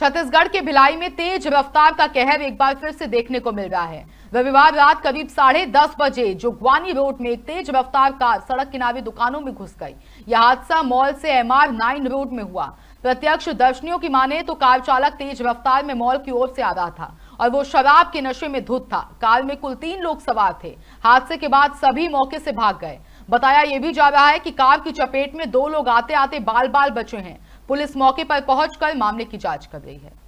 छत्तीसगढ़ के भिलाई में तेज रफ्तार का कहर एक बार फिर से देखने को मिल रहा है रविवार रात करीब साढ़े दस बजे जोगवानी रोड में एक तेज रफ्तार कार सड़क किनारे दुकानों में घुस गई यह हादसा मॉल से एमआर नाइन रोड में हुआ प्रत्यक्ष दर्शनियों की माने तो कार चालक तेज रफ्तार में मॉल की ओर से आ रहा था और वो शराब के नशे में धुत था कार में कुल तीन लोग सवार थे हादसे के बाद सभी मौके से भाग गए बताया यह भी जा रहा है कि कार की चपेट में दो लोग आते आते बाल बाल बचे हैं पुलिस मौके पर पहुंचकर मामले की जांच कर रही है